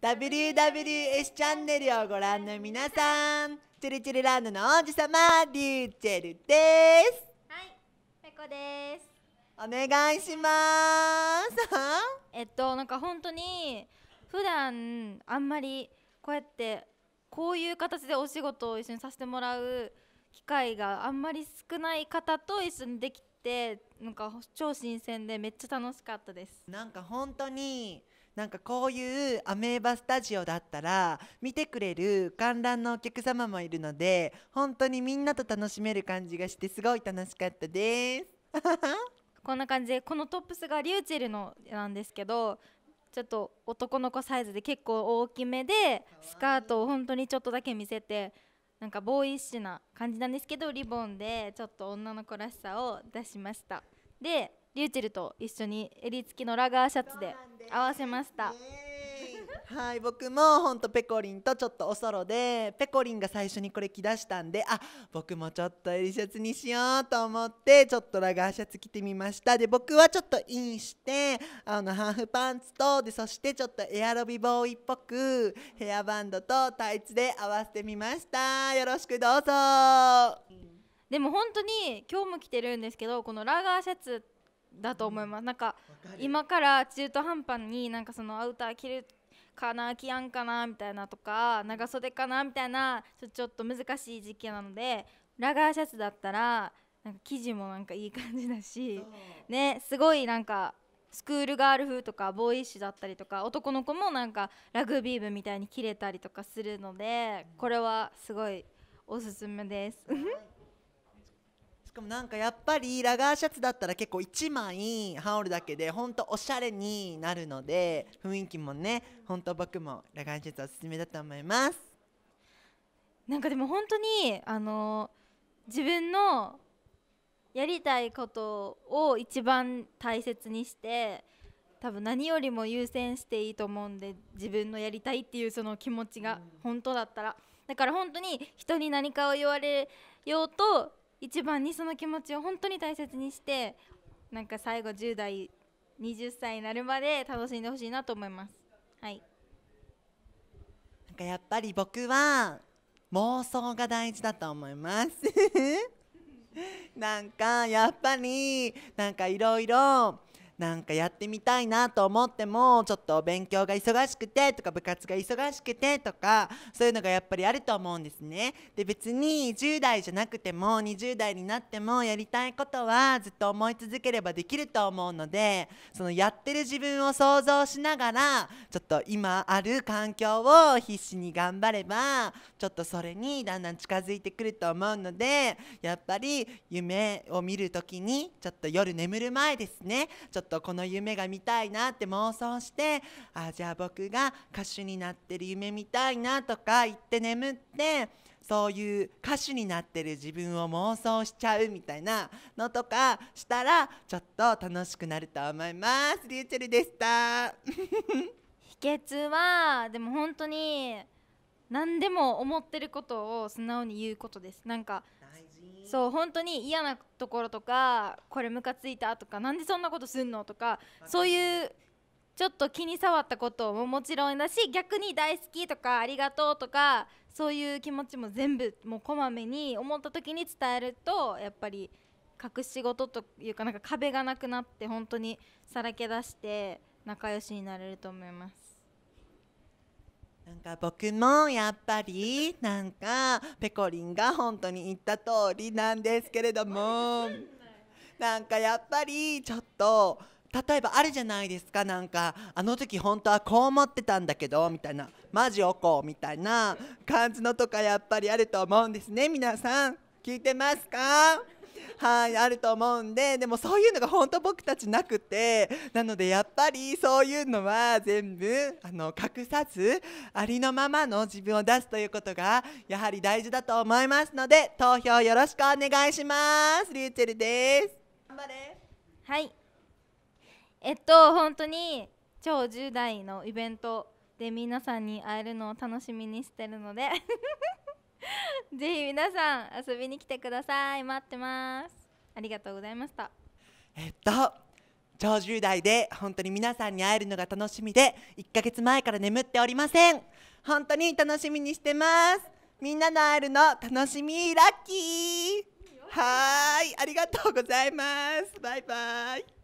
WWS チャンネルをご覧の皆さんチュルチュルランドの王子様リューチェルですはいペコですお願いします えっとなんか本当に普段あんまりこうやってこういう形でお仕事を一緒にさせてもらう機会があんまり少ない方と一緒にできてなんか超新鮮でめっちゃ楽しかったですなんか本当になんかこういうアメーバスタジオだったら見てくれる観覧のお客様もいるので本当にみんなと楽しめる感じがしてすごい楽しかったです こんな感じでこのトップスがリューチェルのなんですけどちょっと男の子サイズで結構大きめでスカートを本当にちょっとだけ見せてなんかボーイッシュな感じなんですけどリボンでちょっと女の子らしさを出しましたでリューチェルと一緒に襟付きのラガーシャツで合わせました。はい僕もほんとペコリンとちょっとおそろでペコリンが最初にこれ着だしたんであ僕もちょっとエリシャツにしようと思ってちょっとラガーシャツ着てみましたで僕はちょっとインしてあのハーフパンツとでそしてちょっとエアロビボーイっぽくヘアバンドとタイツで合わせてみましたよろしくどうぞでも本当に今日も着てるんですけどこのラガーシャツってだと思います、うん、なんか今から中途半端になんかそのアウター着るかな着やんかなみたいなとか長袖かなみたいなちょっと難しい時期なのでラガーシャツだったらなんか生地もなんかいい感じだしねすごいなんかスクールガール風とかボーイッシュだったりとか男の子もなんかラグビー部みたいに切れたりとかするのでこれはすごいおすすめです。かもなんかやっぱりラガーシャツだったら結構1枚羽織るだけでほんとおしゃれになるので雰囲気もねほんと僕もラガーシャツおすすめだと思いますなんかでも本当にあの自分のやりたいことを一番大切にして多分何よりも優先していいと思うんで自分のやりたいっていうその気持ちが本当だったら、だから本当に人に何かを言われようと一番にその気持ちを本当に大切にしてなんか最後10代20歳になるまで楽しんでほしいなと思いますはいなんかやっぱり僕は妄想が大事だと思います なんかやっぱりなんかいろいろなんかやってみたいなと思ってもちょっと勉強が忙しくてとか部活が忙しくてとかそういうのがやっぱりあると思うんですね。で別に10代じゃなくても20代になってもやりたいことはずっと思い続ければできると思うのでそのやってる自分を想像しながらちょっと今ある環境を必死に頑張ればちょっとそれにだんだん近づいてくると思うのでやっぱり夢を見るときにちょっと夜眠る前ですねちょっととこの夢が見たいなって妄想してあじゃあ僕が歌手になってる夢見たいなとか言って眠ってそういう歌手になってる自分を妄想しちゃうみたいなのとかしたらちょっと楽しくなると思いますリューチェルでした 秘訣はでも本当に何でも思ってることを素直に言うことですなんかそう本当に嫌なところとかこれムカついたとかなんでそんなことすんのとかそういうちょっと気に障ったことももちろんだし逆に大好きとかありがとうとかそういう気持ちも全部もうこまめに思った時に伝えるとやっぱり隠し事というかなんか壁がなくなって本当にさらけ出して仲良しになれると思います。なんか僕もやっぱりなんかペコリンが本当に言った通りなんですけれどもなんかやっぱりちょっと例えばあるじゃないですかなんかあの時本当はこう思ってたんだけどみたいなマジおこうみたいな感じのとかやっぱりあると思うんですね皆さん聞いてますかはいあると思うんででもそういうのが本当僕たちなくてなのでやっぱりそういうのは全部あの隠さずありのままの自分を出すということがやはり大事だと思いますので投票よろしくお願いしますリューチェルです頑張れはいえっと本当に超10代のイベントで皆さんに会えるのを楽しみにしてるので ぜひ皆さん遊びに来てください待ってますありがとうございましたえっと長寿代で本当に皆さんに会えるのが楽しみで1ヶ月前から眠っておりません本当に楽しみにしてますみんなの会えるの楽しみラッキーはいありがとうございますバイバイ